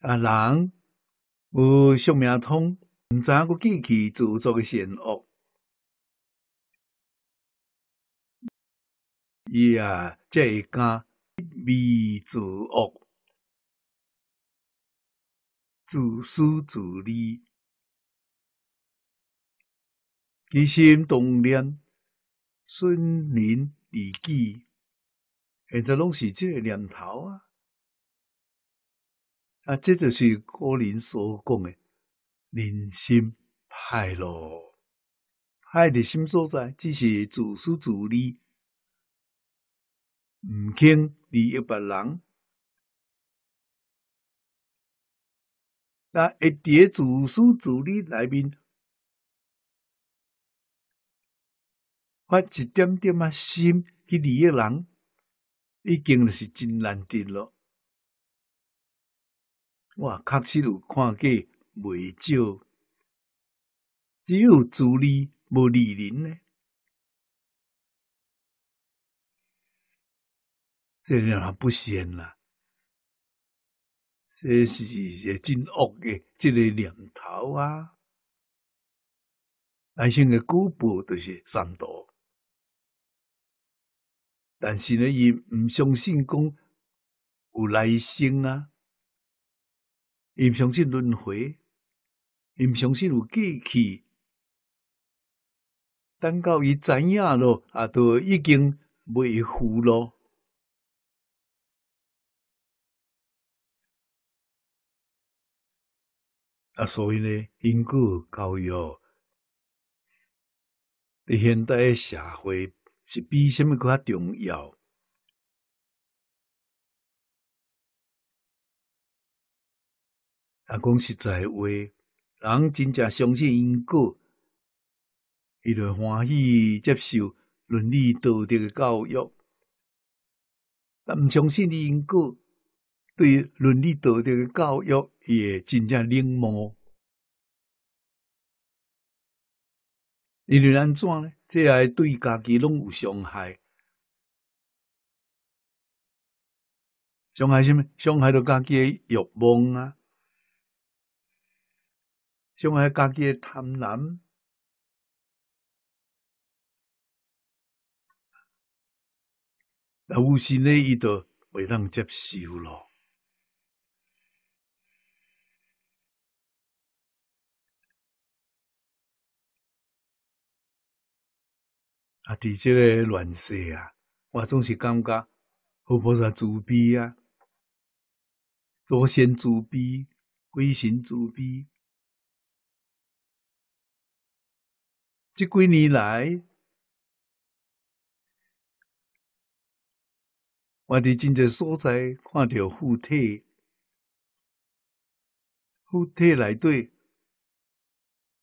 啊，人有生命通，毋知影个记起自作诶善恶？伊啊，即会讲未自恶，自私自利，其心动念，损人利己，现在拢是即个念头啊！啊，这就是古人所讲的“人心歹咯”，歹的心所在，只是自私自利，唔肯利益别人。那一点自私自利内面，发一点点啊心去利益人，已经是真难得咯。我确实有看过未少，只有助力无利人呢，这人还不先啦，这是个真恶的这个念头啊，男性的古部都是善道，但是呢，伊唔相信讲有来生啊。因相信轮回，因相信有过去，等到伊知影咯，啊都已经未赴咯。啊，所以呢，因果教育在现代社会是比甚么搁较重要。啊，讲实在话，人真正相信因果，伊就欢喜接受伦理道德的教育；，啊，毋相信因果，对伦理道德的教育也真正冷漠。伊为安怎呢？这也对家己拢有伤害。伤害什么？伤害到家己的欲望啊！伤害家己诶贪婪，有时呢，伊就未能接受咯。啊！伫即个乱世啊，我总是感觉，菩萨慈悲啊，祖先慈悲，鬼神慈悲。这几年来，我伫真侪所在看到副体，副体内底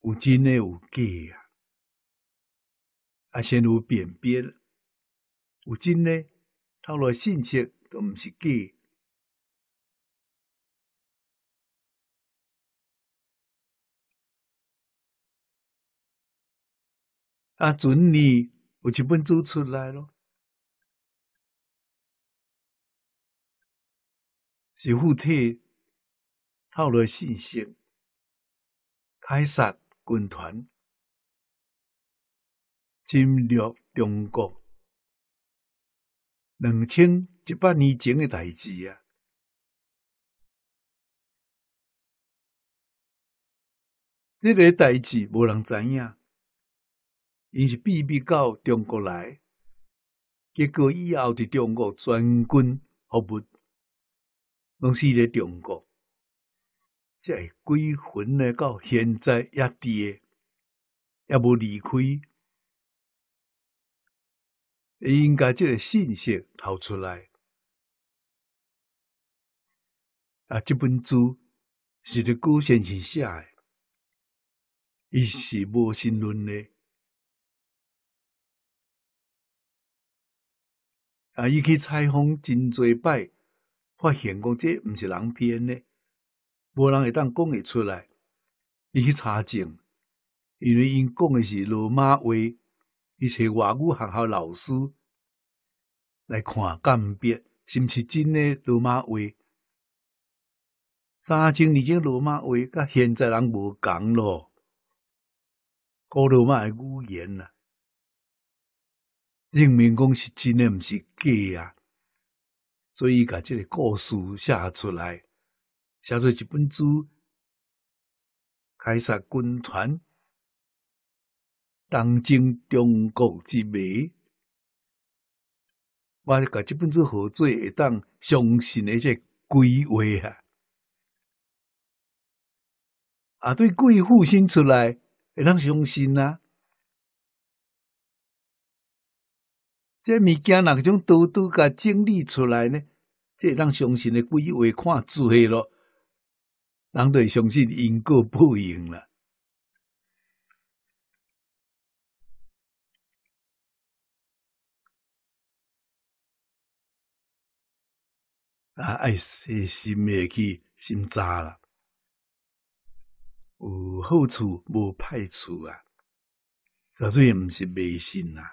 有真诶有假啊，啊先有辨别，有真诶透露信息都毋是假。啊！准你有一本书出来咯，是附体透露信息，开杀军团侵略中国，两千一百年前的代志啊！这个代志无人知影。因是秘密到中国来，结果以后伫中国专军服务，拢死咧中国，才归魂咧到现在也伫诶，也无离开。伊应该即个信息透出来，啊，即本书是伫古先生写诶，伊是无信论诶。啊！伊去采访真侪摆，发现讲这毋是人编的，无人会当讲会出来。伊去查证，因为因讲的是罗马话，伊些外语学校老师来看鉴别，是毋是真的罗马话？三千年经罗马话，甲现在人无共咯，古罗马诶语言呐。证明讲是真，毋是假啊！所以甲这个故事写出来，写做一本书，开杀军团，当今中国之美。我甲这本书何做会当相信？那个鬼话啊！啊，对鬼附身出来，会当相信啊。这物件那种都都给整理出来呢，这让相信的归为看足系咯，就会相信因果报应了。啊，爱细心的去心查啦，有好处无坏处啊，绝对毋是迷信啦。